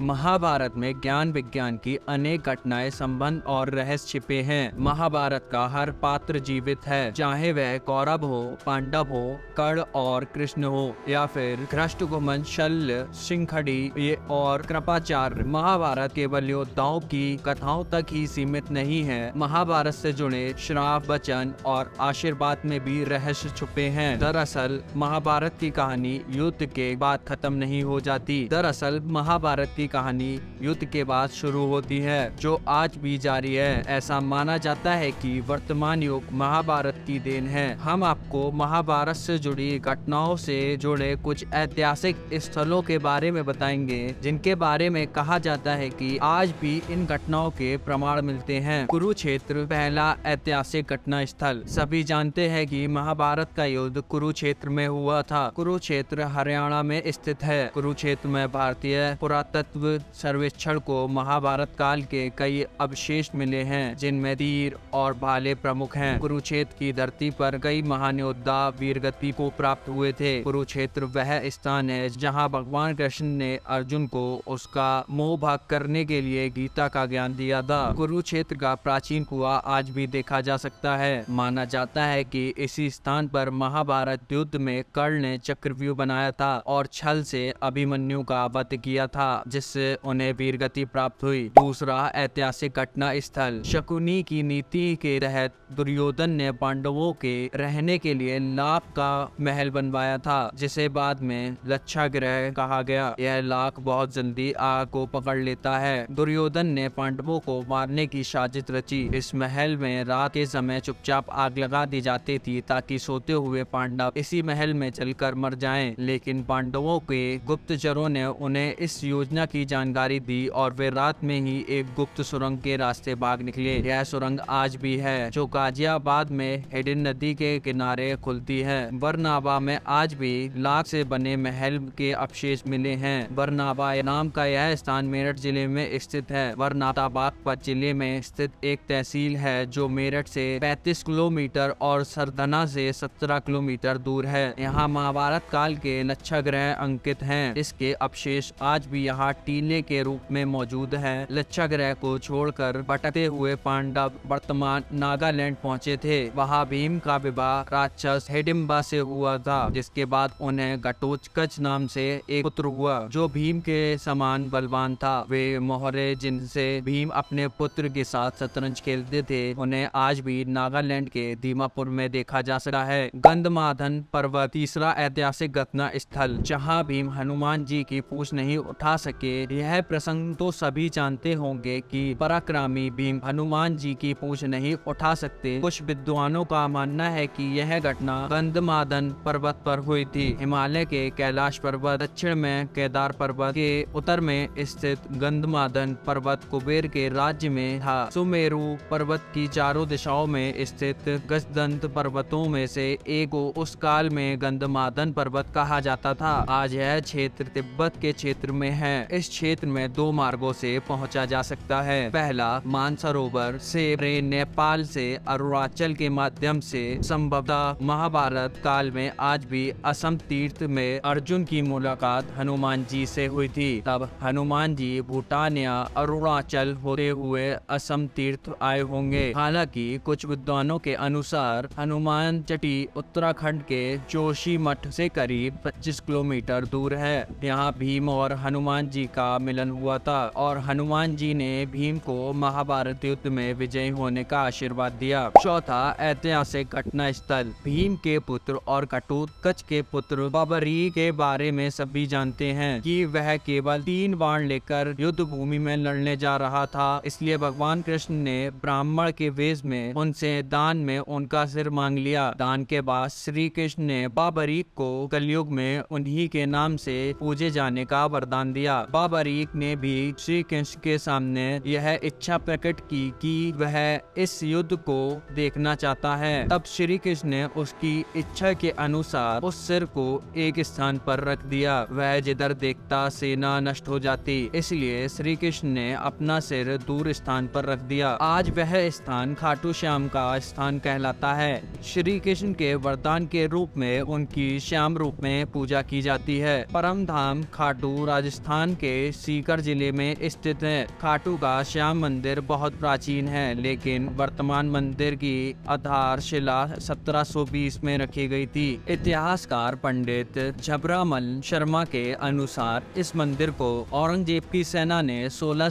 महाभारत में ज्ञान विज्ञान की अनेक घटनाएं संबंध और रहस्य छिपे हैं महाभारत का हर पात्र जीवित है चाहे वह कौरव हो पांडव हो कर्ण और कृष्ण हो या फिर कृष्ण घुमन शल्य सिंखड़ी ये और कृपाचार्य महाभारत केवल योद्धाओं की कथाओं तक ही सीमित नहीं है महाभारत से जुड़े श्राप वचन और आशीर्वाद में भी रहस्य छुपे हैं दरअसल महाभारत की कहानी युद्ध के बाद खत्म नहीं हो जाती दरअसल महाभारत की कहानी युद्ध के बाद शुरू होती है जो आज भी जारी है ऐसा माना जाता है कि वर्तमान युग महाभारत की देन है हम आपको महाभारत से जुड़ी घटनाओं से जुड़े कुछ ऐतिहासिक स्थलों के बारे में बताएंगे जिनके बारे में कहा जाता है कि आज भी इन घटनाओं के प्रमाण मिलते हैं कुरुक्षेत्र पहला ऐतिहासिक घटना स्थल सभी जानते हैं कि महाभारत का युद्ध कुरुक्षेत्र में हुआ था कुरुक्षेत्र हरियाणा में स्थित है कुरुक्षेत्र में भारतीय पुरातत्व तत्व सर्वेक्षण को महाभारत काल के कई अवशेष मिले हैं जिनमें तीर और भाले प्रमुख हैं कुरुक्षेत्र की धरती पर कई महान योद्धा वीरगति को प्राप्त हुए थे कुरुक्षेत्र वह स्थान है जहाँ भगवान कृष्ण ने अर्जुन को उसका मोह भाग करने के लिए गीता का ज्ञान दिया था कुरुक्षेत्र का प्राचीन कुआ आज भी देखा जा सकता है माना जाता है कि इसी स्थान पर महाभारत युद्ध में कर्ण ने चक्रव्यूह बनाया था और छल से अभिमन्यु का वध किया था जिस जिससे उन्हें वीरगति प्राप्त हुई दूसरा ऐतिहासिक घटना स्थल शकुनी की नीति के तहत दुर्योधन ने पांडवों के रहने के लिए लाख का महल बनवाया था जिसे बाद में लच्छा ग्रह कहा गया यह लाख बहुत जल्दी आग को पकड़ लेता है दुर्योधन ने पांडवों को मारने की साजिश रची इस महल में रात के समय चुपचाप आग लगा दी जाती थी ताकि सोते हुए पांडव इसी महल में चलकर मर जाएं लेकिन पांडवों के गुप्तचरों ने उन्हें इस योजना की की जानकारी दी और वे रात में ही एक गुप्त सुरंग के रास्ते भाग निकले यह सुरंग आज भी है जो गाजियाबाद में हेडिन नदी के किनारे खुलती है बरनाबा में आज भी लाख से बने महल के अवशेष मिले हैं बरनाबा नाम का यह स्थान मेरठ जिले में स्थित है पर जिले में स्थित एक तहसील है जो मेरठ से 35 किलोमीटर और सरदना से 17 किलोमीटर दूर है यहाँ महाभारत काल के नक्षा ग्रह अंकित हैं इसके अवशेष आज भी यहाँ टीने के रूप में मौजूद है लच्छा ग्रह को छोड़कर भटकते हुए पांडव वर्तमान नागालैंड पहुंचे थे वहाँ भीम का विवाह राक्षस हेडिम्बा से हुआ था जिसके बाद उन्हें घटोचकच नाम से एक पुत्र हुआ जो भीम के समान बलवान था वे मोहरे जिनसे भीम अपने पुत्र के साथ शतरंज खेलते थे उन्हें आज भी नागालैंड के दीमापुर में देखा जा सकता है गंधमाधन पर्वत तीसरा ऐतिहासिक घटना स्थल जहाँ भीम हनुमान जी की पूछ नहीं उठा सके के यह प्रसंग तो सभी जानते होंगे कि पराक्रमी भीम हनुमान जी की पूछ नहीं उठा सकते कुछ विद्वानों का मानना है कि यह घटना गंधमादन पर्वत पर हुई थी हिमालय के कैलाश पर्वत दक्षिण में केदार पर्वत के उत्तर में स्थित गंधमादन पर्वत कुबेर के राज्य में था सुमेरु पर्वत की चारों दिशाओं में स्थित गजदंत पर्वतों में से एक उस काल में गंधमादन पर्वत कहा जाता था आज यह क्षेत्र तिब्बत के क्षेत्र में है इस क्षेत्र में दो मार्गों से पहुंचा जा सकता है पहला मानसरोवर से ट्रेन नेपाल से अरुणाचल के माध्यम से संभवतः महाभारत काल में आज भी असम तीर्थ में अर्जुन की मुलाकात हनुमान जी से हुई थी तब हनुमान जी भूटान या अरुणाचल होते हुए असम तीर्थ आए होंगे हालांकि कुछ विद्वानों के अनुसार हनुमान चटी उत्तराखंड के जोशी मठ से करीब 25 किलोमीटर दूर है यहाँ भीम और हनुमान जी का मिलन हुआ था और हनुमान जी ने भीम को महाभारत युद्ध में विजय होने का आशीर्वाद दिया चौथा ऐतिहासिक घटना स्थल भीम के पुत्र और कच्छ के पुत्र बाबरी के बारे में सभी जानते हैं कि वह केवल तीन बाण लेकर युद्ध भूमि में लड़ने जा रहा था इसलिए भगवान कृष्ण ने ब्राह्मण के वेश में उनसे दान में उनका सिर मांग लिया दान के बाद श्री कृष्ण ने बाबरी को कलयुग में उन्हीं के नाम से पूजे जाने का वरदान दिया बाबा बारीक ने भी श्री कृष्ण के सामने यह इच्छा प्रकट की कि वह इस युद्ध को देखना चाहता है तब श्री कृष्ण ने उसकी इच्छा के अनुसार उस सिर को एक स्थान पर रख दिया वह जिधर देखता सेना नष्ट हो जाती इसलिए श्री कृष्ण ने अपना सिर दूर स्थान पर रख दिया आज वह स्थान खाटू श्याम का स्थान कहलाता है श्री कृष्ण के वरदान के रूप में उनकी श्याम रूप में पूजा की जाती है परम धाम खाटू राजस्थान के के सीकर जिले में स्थित है खाटू का श्याम मंदिर बहुत प्राचीन है लेकिन वर्तमान मंदिर की आधारशिला 1720 में रखी गई थी इतिहासकार पंडित झबरामल शर्मा के अनुसार इस मंदिर को औरंगजेब की सेना ने सोलह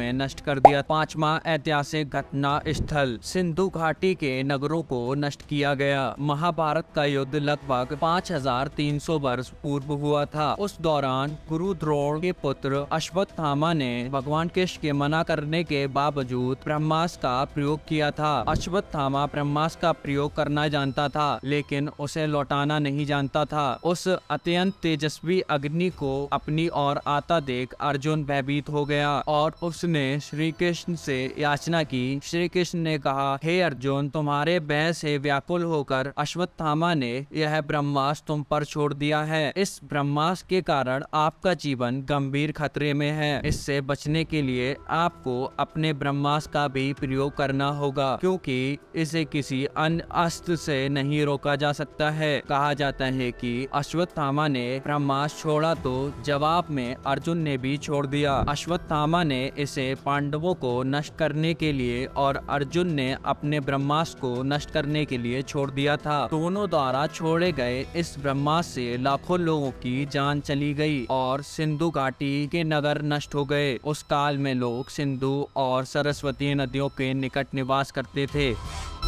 में नष्ट कर दिया पांचवा ऐतिहासिक घटना स्थल सिंधु घाटी के नगरों को नष्ट किया गया महाभारत का युद्ध लगभग 5300 वर्ष पूर्व हुआ था उस दौरान गुरु द्रोण गौड़ के पुत्र अश्वत्थामा ने भगवान कृष्ण के मना करने के बावजूद ब्रह्मास का प्रयोग किया था अश्वत्थामा ब्रह्मास का प्रयोग करना जानता था लेकिन उसे लौटाना नहीं जानता था उस अत्यंत तेजस्वी अग्नि को अपनी और आता देख अर्जुन भयभीत हो गया और उसने श्री कृष्ण से याचना की श्री कृष्ण ने कहा हे अर्जुन तुम्हारे भय से व्याकुल होकर अश्वत्थामा ने यह ब्रह्मास तुम पर छोड़ दिया है इस ब्रह्मास के कारण आपका जीवन गंभीर खतरे में है इससे बचने के लिए आपको अपने ब्रह्मास्त्र का भी प्रयोग करना होगा क्योंकि इसे किसी अन्य अस्त्र से नहीं रोका जा सकता है कहा जाता है कि अश्वत्थामा ने ब्रह्मास्त्र छोड़ा तो जवाब में अर्जुन ने भी छोड़ दिया अश्वत्थामा ने इसे पांडवों को नष्ट करने के लिए और अर्जुन ने अपने ब्रह्मास्त्र को नष्ट करने के लिए छोड़ दिया था दोनों द्वारा छोड़े गए इस ब्रह्मास्त्र से लाखों लोगों की जान चली गई और सिंधु घाटी के नगर नष्ट हो गए उस काल में लोग सिंधु और सरस्वती नदियों के निकट निवास करते थे